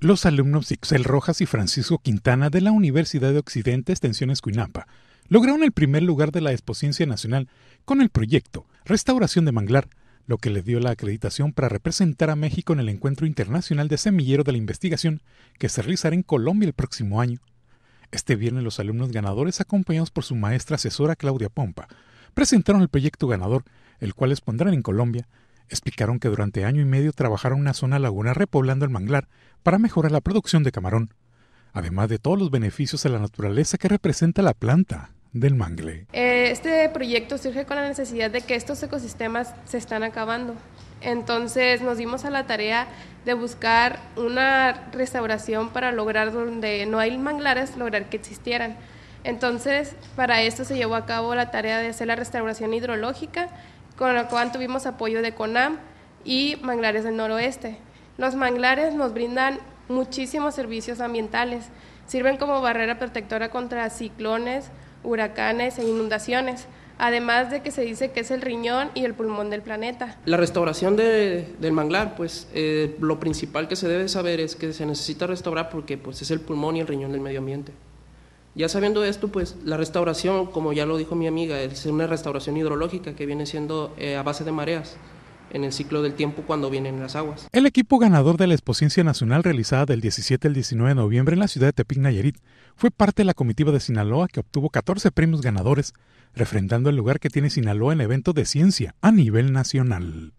Los alumnos Ixel Rojas y Francisco Quintana de la Universidad de Occidente Extensiones Cuinampa lograron el primer lugar de la Exposición Nacional con el proyecto Restauración de Manglar, lo que les dio la acreditación para representar a México en el Encuentro Internacional de Semillero de la Investigación que se realizará en Colombia el próximo año. Este viernes los alumnos ganadores, acompañados por su maestra asesora Claudia Pompa, presentaron el proyecto ganador, el cual expondrán en Colombia, Explicaron que durante año y medio trabajaron una zona laguna repoblando el manglar para mejorar la producción de camarón, además de todos los beneficios a la naturaleza que representa la planta del mangle. Eh, este proyecto surge con la necesidad de que estos ecosistemas se están acabando. Entonces nos dimos a la tarea de buscar una restauración para lograr donde no hay manglares, lograr que existieran. Entonces para esto se llevó a cabo la tarea de hacer la restauración hidrológica con lo cual tuvimos apoyo de CONAM y Manglares del Noroeste. Los manglares nos brindan muchísimos servicios ambientales, sirven como barrera protectora contra ciclones, huracanes e inundaciones, además de que se dice que es el riñón y el pulmón del planeta. La restauración del manglar, pues eh, lo principal que se debe saber es que se necesita restaurar porque pues, es el pulmón y el riñón del medio ambiente. Ya sabiendo esto, pues la restauración, como ya lo dijo mi amiga, es una restauración hidrológica que viene siendo eh, a base de mareas en el ciclo del tiempo cuando vienen las aguas. El equipo ganador de la Exposición Nacional realizada del 17 al 19 de noviembre en la ciudad de Tepic Nayarit fue parte de la comitiva de Sinaloa que obtuvo 14 premios ganadores, refrendando el lugar que tiene Sinaloa en evento de ciencia a nivel nacional.